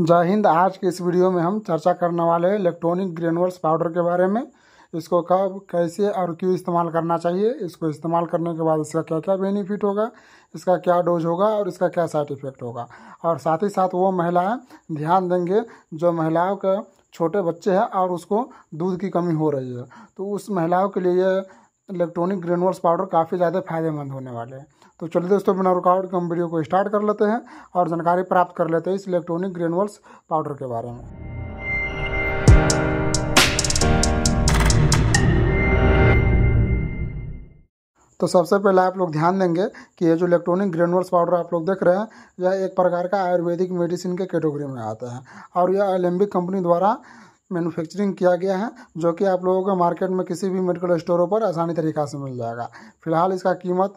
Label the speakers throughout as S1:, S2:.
S1: जय हिंद आज के इस वीडियो में हम चर्चा करने वाले हैं इलेक्ट्रॉनिक ग्रेनुअल्स पाउडर के बारे में इसको कब कैसे और क्यों इस्तेमाल करना चाहिए इसको इस्तेमाल करने के बाद इसका क्या क्या बेनिफिट होगा इसका क्या डोज होगा और इसका क्या साइड इफेक्ट होगा और साथ ही साथ वो महिलाएं ध्यान देंगे जो महिलाओं का छोटे बच्चे हैं और उसको दूध की कमी हो रही है तो उस महिलाओं के लिए इलेक्ट्रॉनिक ग्रेनुअल्स पाउडर काफ़ी ज़्यादा फायदेमंद होने वाले हैं तो चलिए दोस्तों बिना रुकावट के हम वीडियो को स्टार्ट कर लेते हैं और जानकारी प्राप्त कर लेते हैं इस इलेक्ट्रॉनिक ग्रेनुअल्स पाउडर के बारे में तो सबसे पहले आप लोग ध्यान देंगे कि ये जो इलेक्ट्रॉनिक ग्रेनुअल्स पाउडर आप लोग देख रहे हैं यह एक प्रकार का आयुर्वेदिक मेडिसिन के कैटेगरी में आता है और यह एलम्बिक कंपनी द्वारा मैन्युफैक्चरिंग किया गया है जो कि आप लोगों को मार्केट में किसी भी मेडिकल स्टोरों पर आसानी तरीका से मिल जाएगा फिलहाल इसका कीमत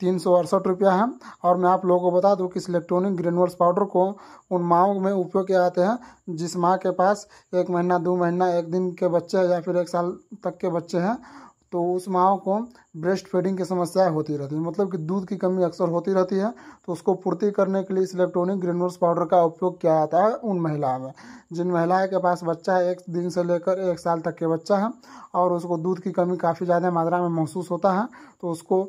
S1: तीन सौ अड़सठ रुपया है और मैं आप लोगों को बता दूं कि इस इलेक्ट्रॉनिक ग्रेनुअल्स पाउडर को उन माओ में उपयोग किया जाते हैं जिस माँ के पास एक महीना दो महीना एक दिन के बच्चे या फिर एक साल तक के बच्चे हैं तो उस माओ को ब्रेस्ट फीडिंग की समस्याएं होती रहती है मतलब कि दूध की कमी अक्सर होती रहती है तो उसको पूर्ति करने के लिए इस इलेक्ट्रॉनिक ग्रेनुल्स पाउडर का उपयोग किया जाता है उन महिलाओं में जिन महिलाएं के पास बच्चा है एक दिन से लेकर एक साल तक के बच्चा है और उसको दूध की कमी काफ़ी ज़्यादा मात्रा में महसूस होता है तो उसको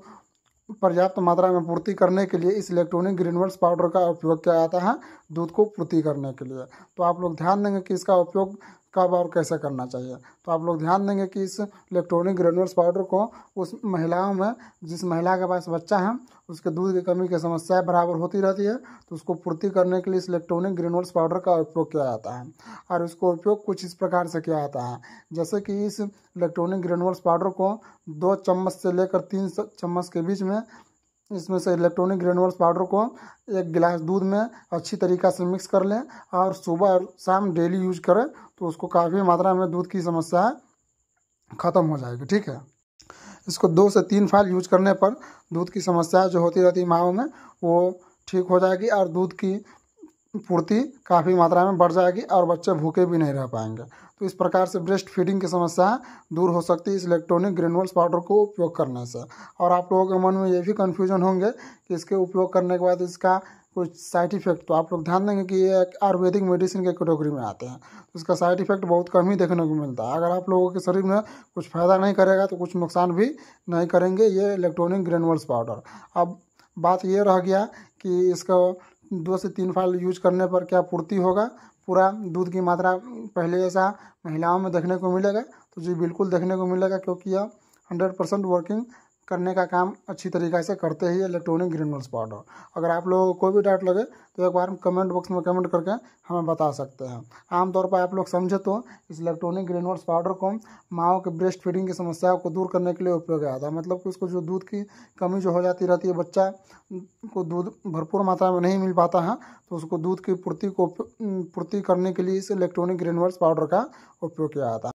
S1: पर्याप्त मात्रा में पूर्ति करने के लिए इस इलेक्ट्रॉनिक ग्रीनवर्स पाउडर का उपयोग किया जाता है दूध को पूर्ति करने के लिए तो आप लोग ध्यान देंगे कि इसका उपयोग कब और कैसे करना चाहिए तो आप लोग ध्यान देंगे कि इस इलेक्ट्रॉनिक ग्रेनुअल्स पाउडर को उस महिलाओं में जिस महिला के पास बच्चा है उसके दूध की कमी की समस्या बराबर होती रहती है तो उसको पूर्ति करने के लिए इस इलेक्ट्रॉनिक ग्रेनुअल्स पाउडर का उपयोग किया जाता है और उसको उपयोग कुछ इस प्रकार से किया जाता है जैसे कि इस इलेक्ट्रॉनिक ग्रेनुअल्स पाउडर को दो चम्मच से लेकर तीन चम्मच के बीच में इसमें से इलेक्ट्रॉनिक ग्रेनुअल्स पाउडर को एक गिलास दूध में अच्छी तरीका से मिक्स कर लें और सुबह और शाम डेली यूज करें तो उसको काफ़ी मात्रा में दूध की समस्या ख़त्म हो जाएगी ठीक है इसको दो से तीन फाइल यूज करने पर दूध की समस्या जो होती रहती है माओ में वो ठीक हो जाएगी और दूध की पूर्ति काफ़ी मात्रा में बढ़ जाएगी और बच्चे भूखे भी नहीं रह पाएंगे तो इस प्रकार से ब्रेस्ट फीडिंग की समस्या दूर हो सकती है इस इलेक्ट्रॉनिक ग्रेनुअल्स पाउडर को उपयोग करने से और आप लोगों के मन में ये भी कन्फ्यूजन होंगे कि इसके उपयोग करने के बाद इसका कुछ साइड इफेक्ट तो आप लोग ध्यान देंगे कि ये एक आयुर्वेदिक मेडिसिन के कैटेगरी में आते हैं तो इसका साइड इफेक्ट बहुत कम ही देखने को मिलता है अगर आप लोगों के शरीर में कुछ फ़ायदा नहीं करेगा तो कुछ नुकसान भी नहीं करेंगे ये इलेक्ट्रॉनिक ग्रेनुअल्स पाउडर अब बात ये रह गया कि इसका दो से तीन फाइल यूज करने पर क्या पूर्ति होगा पूरा दूध की मात्रा पहले जैसा महिलाओं में देखने को मिलेगा तो जी बिल्कुल देखने को मिलेगा क्योंकि यह हंड्रेड परसेंट वर्किंग करने का काम अच्छी तरीके से करते ही इलेक्ट्रॉनिक ग्रीनवर्स पाउडर अगर आप लोगों को कोई भी डाउट लगे तो एक बार कमेंट बॉक्स में कमेंट करके हमें बता सकते हैं आमतौर पर आप लोग समझे तो इस इलेक्ट्रॉनिक ग्रीनवर्स पाउडर को माओ के ब्रेस्ट फीडिंग की समस्याओं को दूर करने के लिए उपयोग आया था मतलब कि उसको जो दूध की कमी जो हो जाती रहती है बच्चा को दूध भरपूर मात्रा में नहीं मिल पाता है तो उसको दूध की पूर्ति को पूर्ति करने के लिए इस इलेक्ट्रॉनिक ग्रीनवर्स पाउडर का उपयोग किया जाता है